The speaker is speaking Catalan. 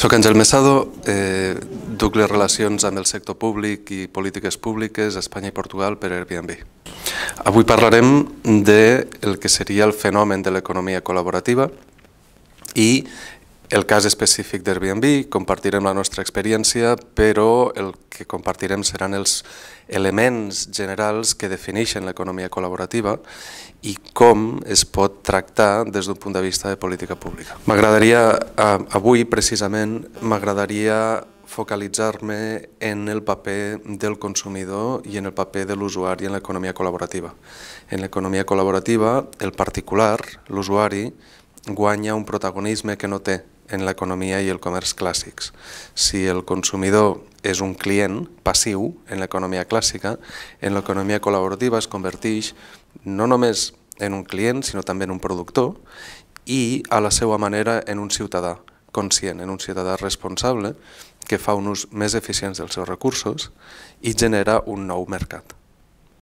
Soc Àngel Mesado, eh, duc les relacions amb el sector públic i polítiques públiques a Espanya i Portugal per Airbnb. Avui parlarem del de el que seria el fenomen de l'economia col·laborativa i el cas específic d'Airbnb, compartirem la nostra experiència, però el que compartirem seran els elements generals que defineixen l'economia col·laborativa i com es pot tractar des d'un punt de vista de política pública. M'agradaria, avui precisament, m'agradaria focalitzar-me en el paper del consumidor i en el paper de l'usuari en l'economia col·laborativa. En l'economia col·laborativa, el particular, l'usuari, guanya un protagonisme que no té en l'economia i el comerç clàssics. Si el consumidor és un client passiu en l'economia clàssica, en l'economia col·laborativa es converteix no només en un client, sinó també en un productor i, a la seva manera, en un ciutadà conscient, en un ciutadà responsable que fa un ús més eficient dels seus recursos i genera un nou mercat.